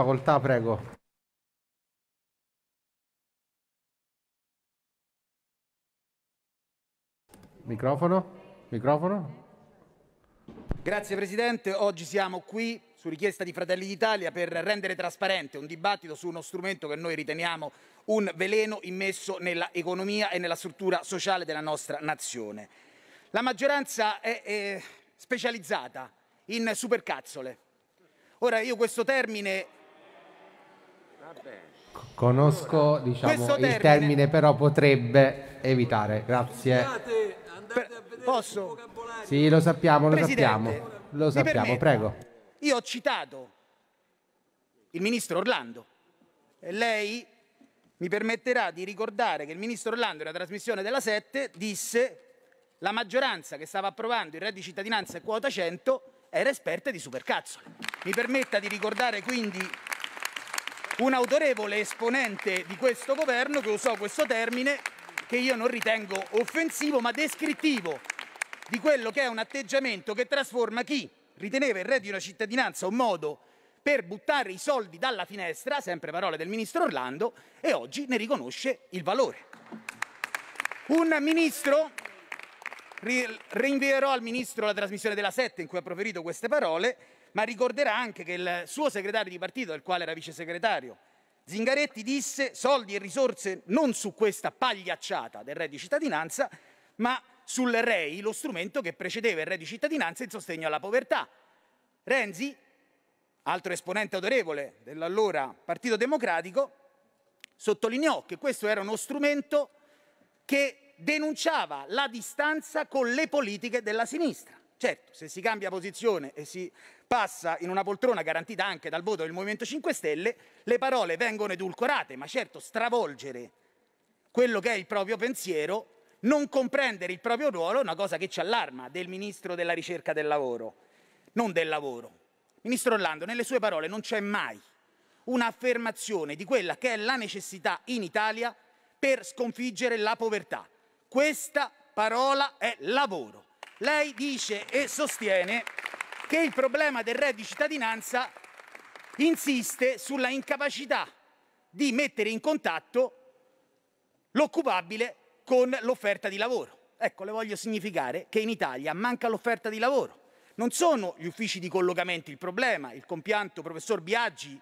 Facoltà, prego. Microfono? Microfono? Grazie Presidente, oggi siamo qui su richiesta di Fratelli d'Italia per rendere trasparente un dibattito su uno strumento che noi riteniamo un veleno immesso nella economia e nella struttura sociale della nostra nazione. La maggioranza è, è specializzata in supercazzole. Ora io questo termine Conosco diciamo, termine. il termine, però potrebbe evitare. Grazie. Andate, posso? Sì, lo sappiamo, lo Presidente, sappiamo. Lo sappiamo, prego. Io ho citato il ministro Orlando e lei mi permetterà di ricordare che il ministro Orlando, nella trasmissione della 7, disse la maggioranza che stava approvando il reddito di cittadinanza e quota 100 era esperta di supercazzole. Mi permetta di ricordare quindi un autorevole esponente di questo governo che usò questo termine che io non ritengo offensivo ma descrittivo di quello che è un atteggiamento che trasforma chi riteneva il reddito di una cittadinanza un modo per buttare i soldi dalla finestra, sempre parole del ministro Orlando, e oggi ne riconosce il valore. Un ministro, rinvierò al ministro la trasmissione della Sette in cui ha proferito queste parole, ma ricorderà anche che il suo segretario di partito, il quale era vice segretario, Zingaretti disse soldi e risorse non su questa pagliacciata del reddito di cittadinanza, ma sul REI, lo strumento che precedeva il reddito di cittadinanza in sostegno alla povertà. Renzi, altro esponente autorevole dell'allora Partito Democratico, sottolineò che questo era uno strumento che denunciava la distanza con le politiche della sinistra. Certo, se si cambia posizione e si passa in una poltrona garantita anche dal voto del Movimento 5 Stelle, le parole vengono edulcorate, ma certo stravolgere quello che è il proprio pensiero, non comprendere il proprio ruolo è una cosa che ci allarma del Ministro della Ricerca del Lavoro, non del lavoro. Ministro Orlando, nelle sue parole non c'è mai un'affermazione di quella che è la necessità in Italia per sconfiggere la povertà. Questa parola è lavoro. Lei dice e sostiene che il problema del reddito di cittadinanza insiste sulla incapacità di mettere in contatto l'occupabile con l'offerta di lavoro. Ecco, le voglio significare che in Italia manca l'offerta di lavoro. Non sono gli uffici di collocamento il problema, il compianto professor Biaggi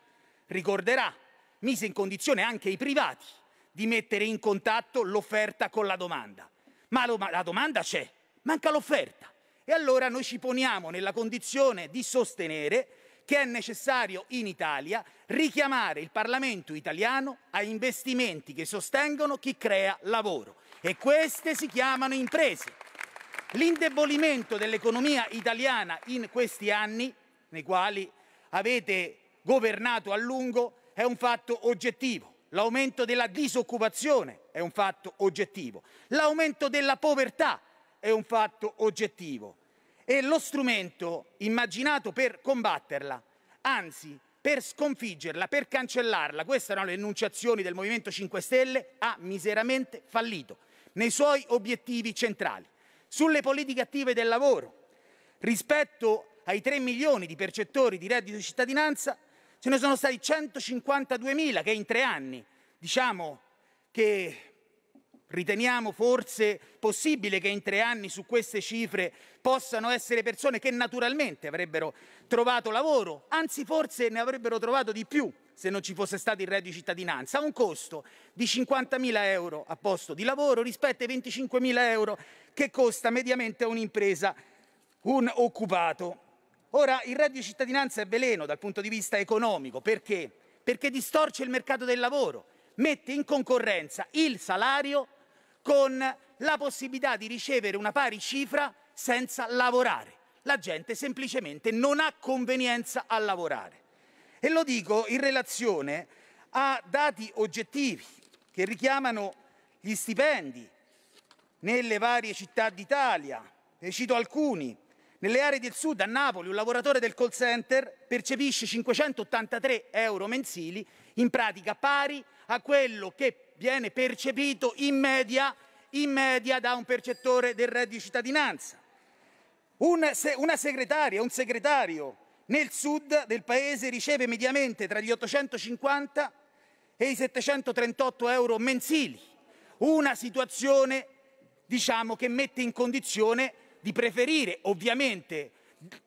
ricorderà, mise in condizione anche i privati di mettere in contatto l'offerta con la domanda. Ma la domanda c'è, manca l'offerta. E allora noi ci poniamo nella condizione di sostenere che è necessario in Italia richiamare il Parlamento italiano a investimenti che sostengono chi crea lavoro. E queste si chiamano imprese. L'indebolimento dell'economia italiana in questi anni, nei quali avete governato a lungo, è un fatto oggettivo. L'aumento della disoccupazione è un fatto oggettivo. L'aumento della povertà è un fatto oggettivo è lo strumento immaginato per combatterla, anzi per sconfiggerla, per cancellarla. Queste erano le enunciazioni del Movimento 5 Stelle, ha miseramente fallito nei suoi obiettivi centrali. Sulle politiche attive del lavoro, rispetto ai 3 milioni di percettori di reddito di cittadinanza, ce ne sono stati 152 mila che in tre anni, diciamo che Riteniamo forse possibile che in tre anni su queste cifre possano essere persone che naturalmente avrebbero trovato lavoro, anzi forse ne avrebbero trovato di più se non ci fosse stato il reddito di cittadinanza, a un costo di 50.000 euro a posto di lavoro rispetto ai 25.000 euro che costa mediamente a un'impresa un occupato. Ora, il reddito di cittadinanza è veleno dal punto di vista economico, perché? Perché distorce il mercato del lavoro, mette in concorrenza il salario con la possibilità di ricevere una pari cifra senza lavorare. La gente semplicemente non ha convenienza a lavorare. E lo dico in relazione a dati oggettivi che richiamano gli stipendi nelle varie città d'Italia. Ne cito alcuni. Nelle aree del sud, a Napoli, un lavoratore del call center percepisce 583 euro mensili, in pratica pari a quello che viene percepito in media, in media da un percettore del reddito di cittadinanza. Un, una segretaria, un segretario nel sud del paese riceve mediamente tra gli 850 e i 738 euro mensili. Una situazione diciamo, che mette in condizione di preferire ovviamente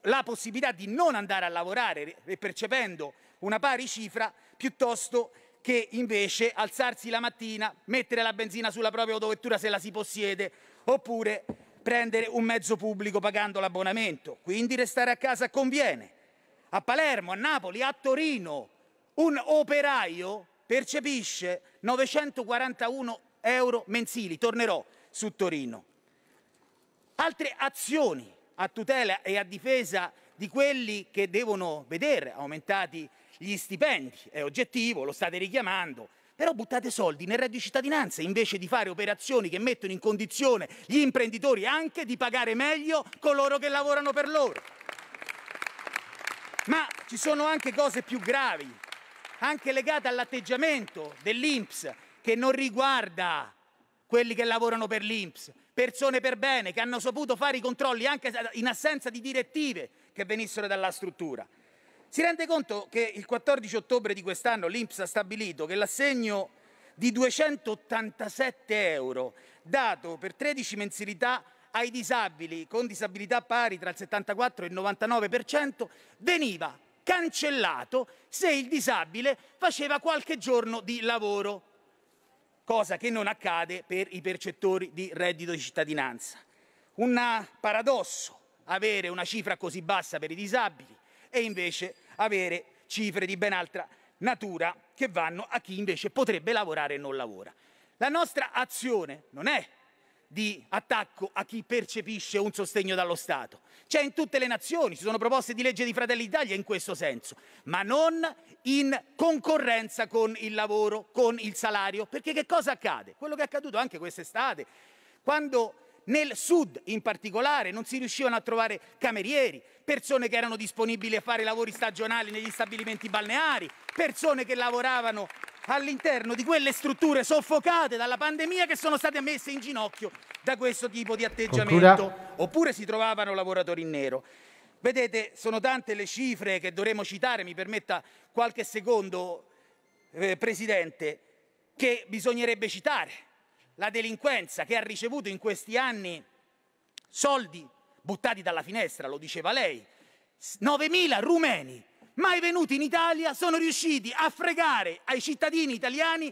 la possibilità di non andare a lavorare percependo una pari cifra piuttosto che invece alzarsi la mattina, mettere la benzina sulla propria autovettura se la si possiede, oppure prendere un mezzo pubblico pagando l'abbonamento. Quindi restare a casa conviene. A Palermo, a Napoli, a Torino, un operaio percepisce 941 euro mensili. Tornerò su Torino. Altre azioni a tutela e a difesa di quelli che devono vedere aumentati gli stipendi. È oggettivo, lo state richiamando. Però buttate soldi nel reddito di cittadinanza invece di fare operazioni che mettono in condizione gli imprenditori anche di pagare meglio coloro che lavorano per loro. Ma ci sono anche cose più gravi, anche legate all'atteggiamento dell'INPS che non riguarda quelli che lavorano per l'INPS, persone per bene che hanno saputo fare i controlli anche in assenza di direttive, che venissero dalla struttura. Si rende conto che il 14 ottobre di quest'anno l'Inps ha stabilito che l'assegno di 287 euro dato per 13 mensilità ai disabili con disabilità pari tra il 74 e il 99% veniva cancellato se il disabile faceva qualche giorno di lavoro, cosa che non accade per i percettori di reddito di cittadinanza. Un paradosso avere una cifra così bassa per i disabili e invece avere cifre di ben altra natura che vanno a chi invece potrebbe lavorare e non lavora. La nostra azione non è di attacco a chi percepisce un sostegno dallo Stato. C'è in tutte le nazioni, ci sono proposte di legge di Fratelli d'Italia in questo senso, ma non in concorrenza con il lavoro, con il salario, perché che cosa accade? Quello che è accaduto anche quest'estate, quando nel sud in particolare non si riuscivano a trovare camerieri, persone che erano disponibili a fare lavori stagionali negli stabilimenti balneari, persone che lavoravano all'interno di quelle strutture soffocate dalla pandemia che sono state messe in ginocchio da questo tipo di atteggiamento, Concluda. oppure si trovavano lavoratori in nero. Vedete, sono tante le cifre che dovremmo citare, mi permetta qualche secondo, eh, Presidente, che bisognerebbe citare la delinquenza che ha ricevuto in questi anni soldi buttati dalla finestra, lo diceva lei, 9.000 rumeni mai venuti in Italia sono riusciti a fregare ai cittadini italiani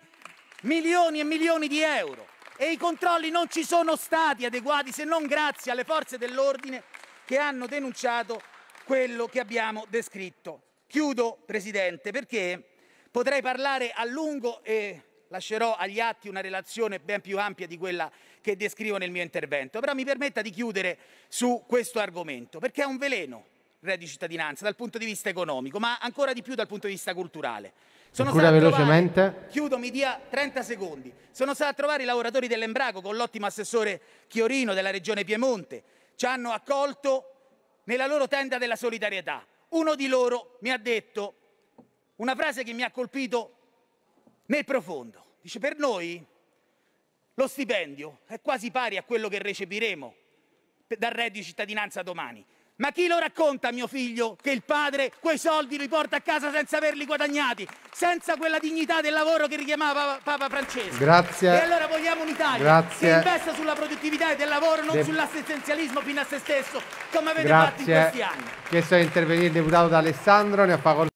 milioni e milioni di euro e i controlli non ci sono stati adeguati se non grazie alle forze dell'ordine che hanno denunciato quello che abbiamo descritto. Chiudo, Presidente, perché potrei parlare a lungo e lascerò agli atti una relazione ben più ampia di quella che descrivo nel mio intervento, però mi permetta di chiudere su questo argomento, perché è un veleno il reddito di cittadinanza dal punto di vista economico, ma ancora di più dal punto di vista culturale. Sono Ancora velocemente. Trovare, chiudo, mi dia 30 secondi. Sono stato a trovare i lavoratori dell'Embraco con l'ottimo assessore Chiorino della regione Piemonte. Ci hanno accolto nella loro tenda della solidarietà. Uno di loro mi ha detto una frase che mi ha colpito nel profondo. Dice, per noi lo stipendio è quasi pari a quello che recepiremo dal reddito di cittadinanza domani. Ma chi lo racconta, a mio figlio, che il padre quei soldi li porta a casa senza averli guadagnati, senza quella dignità del lavoro che richiamava Papa Francesco? Grazie. E allora vogliamo un'Italia Grazie. che investa sulla produttività e del lavoro, non De... sull'assistenzialismo fino a se stesso, come avete Grazie. fatto in questi anni. Chiesto di intervenire il deputato D'Alessandro, ne ha facoltà.